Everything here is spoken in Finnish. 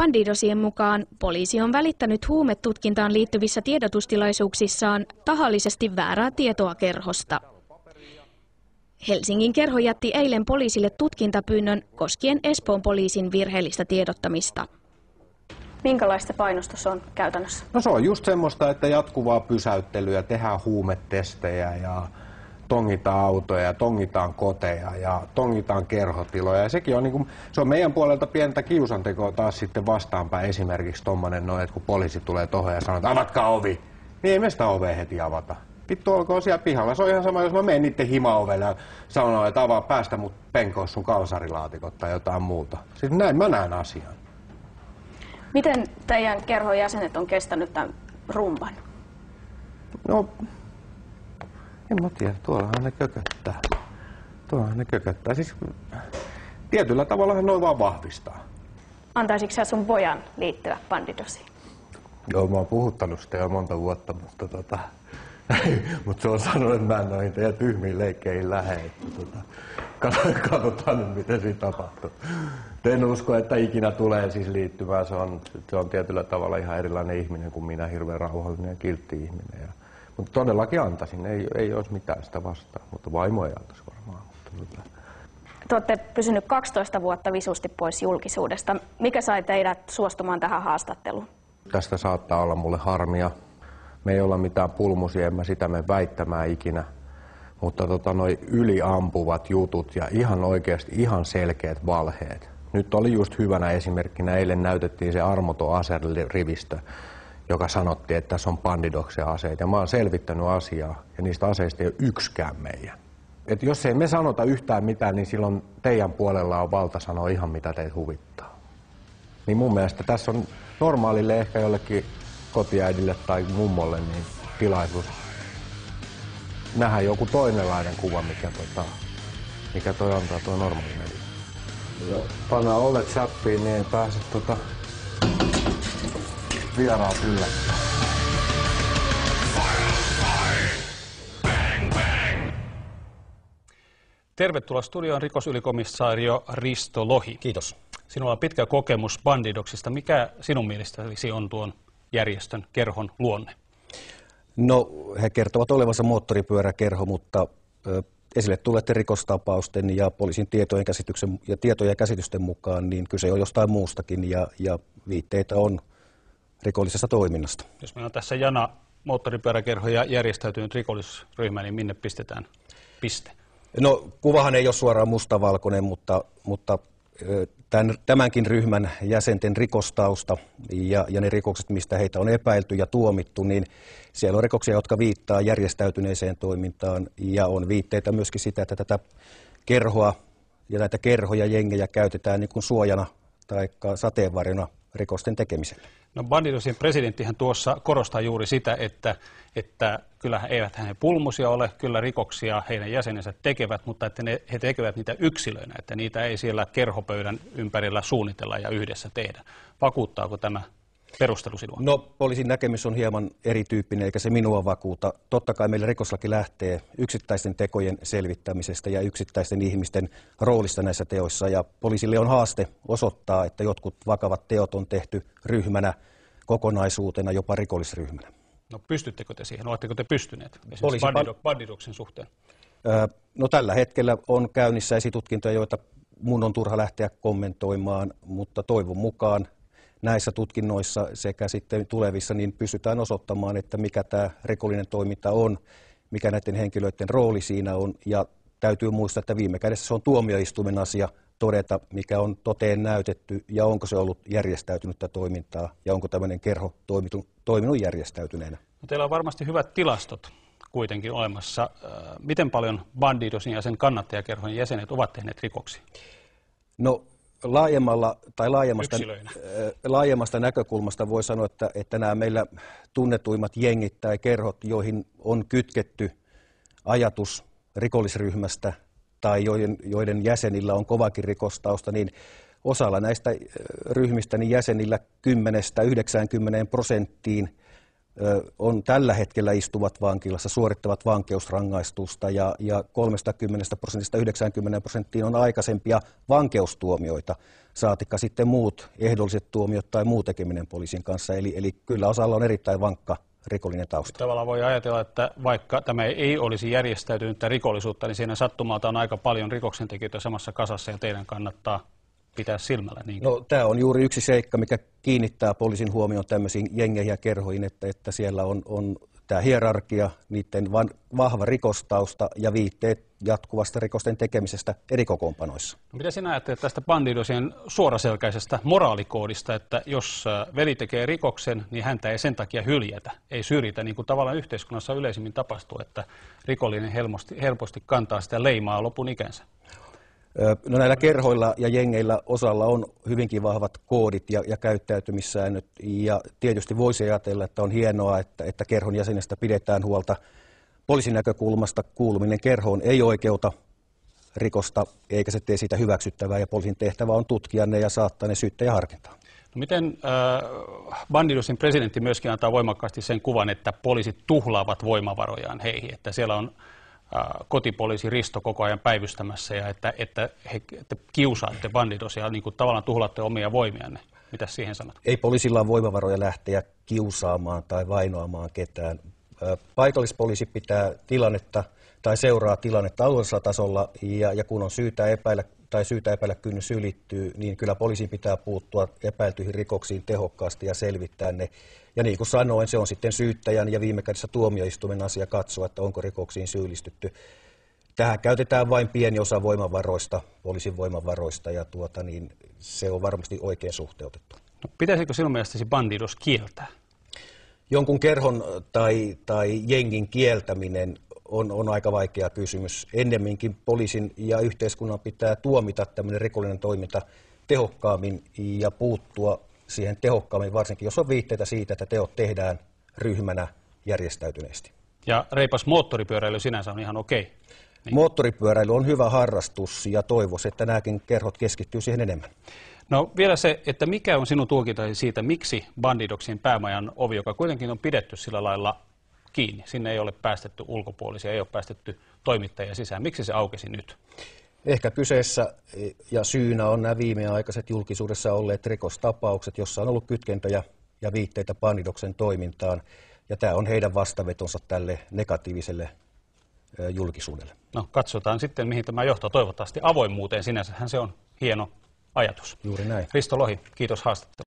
Bandidosien mukaan poliisi on välittänyt huumetutkintaan liittyvissä tiedotustilaisuuksissaan tahallisesti väärää tietoa kerhosta. Helsingin kerho jätti eilen poliisille tutkintapyynnön koskien Espoon poliisin virheellistä tiedottamista. Minkälaista painostus on käytännössä? No se on just semmoista, että jatkuvaa pysäyttelyä, tehdään huumetestejä ja tongitaan autoja ja tongitaan koteja ja tongitaan kerhotiloja. Ja sekin on, niin kuin, se on meidän puolelta pientä kiusantekoa taas sitten vastaanpäin esimerkiksi tuommoinen noin, että kun poliisi tulee tuohon ja sanoo, että avatkaa ovi, niin ei me sitä ovea heti avata. Vittu olkoon siellä pihalla. Se on ihan sama, jos mä menen niiden himaovelle ja sanon, että avaa päästä mut penkoa sun kalsarilaatikot tai jotain muuta. Siis näin mä näen asian. Miten teidän kerhon jäsenet on kestänyt tämän rumban? No, en mä tiedä, tuollahan ne kököttää. Tuollahan ne kököttää. Siis tietyllä hän noin vaan vahvistaa. Antaisitko sä sun pojan liittyä bandidosiin? Joo, mä oon puhuttanut sitä jo monta vuotta, mutta tota, mutta se on sanonut, että mä en noin teidän tyhmiin leikkeihin lähde. tota, katsotaan nyt, miten siinä tapahtuu. En usko, että ikinä tulee siis liittymään. Se on, se on tietyllä tavalla ihan erilainen ihminen kuin minä, hirveän rauhallinen ja kiltti ihminen. Ja mutta todellakin antaisin, ei, ei olisi mitään sitä vastaan, mutta vaimo ei antaisi varmaan. Mutta tota. Te olette pysynyt 12 vuotta visusti pois julkisuudesta. Mikä sai teidät suostumaan tähän haastatteluun? Tästä saattaa olla mulle harmia. Me ei olla mitään pulmusia, en mä sitä me väittämään ikinä. Mutta tota, noi yliampuvat jutut ja ihan oikeasti ihan selkeät valheet. Nyt oli just hyvänä esimerkkinä, eilen näytettiin se armoton aserrivistö joka sanottiin, että tässä on pandidoksen aseita. Ja mä oon selvittänyt asiaa, ja niistä aseista ei ole yksikään meidän. Et jos ei me sanota yhtään mitään, niin silloin teidän puolella on valta sanoa ihan mitä teitä huvittaa. Niin mun mielestä tässä on normaalille ehkä jollekin kotiäidille tai mummolle niin tilaisuus nähdä joku toinenlainen kuva, mikä, tota, mikä toi antaa tuo normaali media. Panna olet sappiin, niin ei pääse tota, vieraat yllättää. Tervetuloa studioon rikosylikomissaario Risto Lohi. Kiitos. Sinulla on pitkä kokemus Bandidoksista. Mikä sinun mielestäsi on tuon järjestön kerhon luonne? No, he kertovat olevansa moottoripyöräkerho, mutta ö, esille tulleiden rikostapausten ja poliisin tietojen käsityksen ja tietojen käsitysten mukaan niin kyse on jostain muustakin ja, ja viitteitä on rikollisesta toiminnasta. Jos meillä on tässä jana moottoripyöräkerho ja järjestäytynyt rikollisryhmä, niin minne pistetään piste? No kuvahan ei ole suoraan mustavalkoinen, mutta, mutta tämän, tämänkin ryhmän jäsenten rikostausta ja, ja ne rikokset, mistä heitä on epäilty ja tuomittu, niin siellä on rikoksia, jotka viittaa järjestäytyneeseen toimintaan ja on viitteitä myöskin sitä, että tätä kerhoa ja näitä kerhoja, jengejä käytetään niin kuin suojana tai sateenvarjona rikosten tekemiselle. No Banditosin presidenttihän tuossa korostaa juuri sitä, että, että kyllä eivät hänen pulmusia ole, kyllä rikoksia heidän jäsenensä tekevät, mutta että ne, he tekevät niitä yksilöinä, että niitä ei siellä kerhopöydän ympärillä suunnitella ja yhdessä tehdä. Vakuuttaako tämä perustelu sinua? No poliisin näkemys on hieman erityyppinen eikä se minua vakuuta. Totta kai meillä rikoslaki lähtee yksittäisten tekojen selvittämisestä ja yksittäisten ihmisten roolista näissä teoissa ja poliisille on haaste osoittaa, että jotkut vakavat teot on tehty ryhmänä, kokonaisuutena, jopa rikollisryhmänä. No pystyttekö te siihen? Oletteko te pystyneet esimerkiksi Poliisi... bandidoksen suhteen? Öö, no tällä hetkellä on käynnissä esitutkintoja, joita mun on turha lähteä kommentoimaan, mutta toivon mukaan näissä tutkinnoissa sekä sitten tulevissa niin pystytään osoittamaan, että mikä tämä rikollinen toiminta on, mikä näiden henkilöiden rooli siinä on ja täytyy muistaa, että viime kädessä se on tuomioistuimen asia todeta, mikä on toteen näytetty ja onko se ollut järjestäytynyttä toimintaa ja onko tämmöinen kerho toimitu, toiminut järjestäytyneenä. No teillä on varmasti hyvät tilastot kuitenkin olemassa. Äh, miten paljon Bandidosin ja sen kannattajakerhon jäsenet ovat tehneet rikoksia? No laajemmalla, tai laajemmasta, laajemmasta näkökulmasta voi sanoa, että, että nämä meillä tunnetuimmat jengit tai kerhot, joihin on kytketty ajatus rikollisryhmästä tai joiden, joiden jäsenillä on kovakin rikostausta, niin osalla näistä ryhmistä niin jäsenillä 10-90 prosenttiin – on tällä hetkellä istuvat vankilassa, suorittavat vankeusrangaistusta ja, ja 30 prosentista 90 prosenttiin on aikaisempia vankeustuomioita, saatikka sitten muut ehdolliset tuomiot tai muu tekeminen poliisin kanssa. Eli, eli kyllä osalla on erittäin vankka rikollinen tausta. Tavallaan voi ajatella, että vaikka tämä ei olisi järjestäytynyttä rikollisuutta, niin siinä sattumalta on aika paljon rikoksentekijöitä samassa kasassa ja teidän kannattaa pitää silmällä? Niin? No, tämä on juuri yksi seikka, mikä kiinnittää poliisin huomioon tämmöisiin jengeihin ja kerhoihin, että, että siellä on, on tämä hierarkia, niiden van, vahva rikostausta ja viitteet jatkuvasta rikosten tekemisestä eri kokoonpanoissa. No, mitä sinä ajattelet tästä bandidosien suoraselkäisestä moraalikoodista, että jos äh, veli tekee rikoksen, niin häntä ei sen takia hyljätä, ei syrjitä, niin kuin tavallaan yhteiskunnassa yleisimmin tapahtuu, että rikollinen helposti, helposti kantaa sitä leimaa lopun ikänsä? No näillä kerhoilla ja jengeillä osalla on hyvinkin vahvat koodit ja, ja käyttäytymissäännöt ja tietysti voisi ajatella, että on hienoa, että, että kerhon jäsenestä pidetään huolta. Poliisin näkökulmasta kuuluminen kerhoon ei oikeuta rikosta eikä se tee siitä hyväksyttävää ja poliisin tehtävä on tutkia ne ja saattaa ne syyttäjä harkintaan. No miten äh, Bandidusin presidentti myöskin antaa voimakkaasti sen kuvan, että poliisit tuhlaavat voimavarojaan heihin, että siellä on kotipoliisi Risto koko ajan päivystämässä ja että, että, he, että kiusaatte bandidosia, niin kuin tavallaan tuhlaatte omia voimianne. Mitä siihen sanot? Ei poliisilla ole voimavaroja lähteä kiusaamaan tai vainoamaan ketään. Paikallispoliisi pitää tilannetta tai seuraa tilannetta alueellisella tasolla ja, ja kun on syytä epäillä tai syytä epäillä kynnys ylittyy, niin kyllä poliisin pitää puuttua epäiltyihin rikoksiin tehokkaasti ja selvittää ne. Ja niin kuin sanoin, se on sitten syyttäjän ja viime kädessä tuomioistuimen asia katsoa, että onko rikoksiin syyllistytty. Tähän käytetään vain pieni osa voimavaroista, poliisin voimavaroista, ja tuota, niin se on varmasti oikein suhteutettu. No, pitäisikö sinun mielestäsi bandidos kieltää? Jonkun kerhon tai, tai jengin kieltäminen on, on aika vaikea kysymys. Ennemminkin poliisin ja yhteiskunnan pitää tuomita tämmöinen rikollinen toiminta tehokkaammin ja puuttua siihen tehokkaammin, varsinkin jos on viitteitä siitä, että teot tehdään ryhmänä järjestäytyneesti. Ja reipas moottoripyöräily sinänsä on ihan okei. Okay. Niin. Moottoripyöräily on hyvä harrastus ja toivoisi, että nämäkin kerhot keskittyy siihen enemmän. No vielä se, että mikä on sinun tulkintasi siitä, miksi Bandidoksien päämajan ovi, joka kuitenkin on pidetty sillä lailla kiinni. Sinne ei ole päästetty ulkopuolisia, ei ole päästetty toimittajia sisään. Miksi se aukesi nyt? Ehkä kyseessä ja syynä on nämä viimeaikaiset julkisuudessa olleet rikostapaukset, jossa on ollut kytkentöjä ja viitteitä Panidoksen toimintaan. Ja tämä on heidän vastavetonsa tälle negatiiviselle julkisuudelle. No katsotaan sitten, mihin tämä johtaa. Toivottavasti avoimuuteen sinänsähän se on hieno ajatus. Juuri näin. Risto Lohi, kiitos haastattelusta.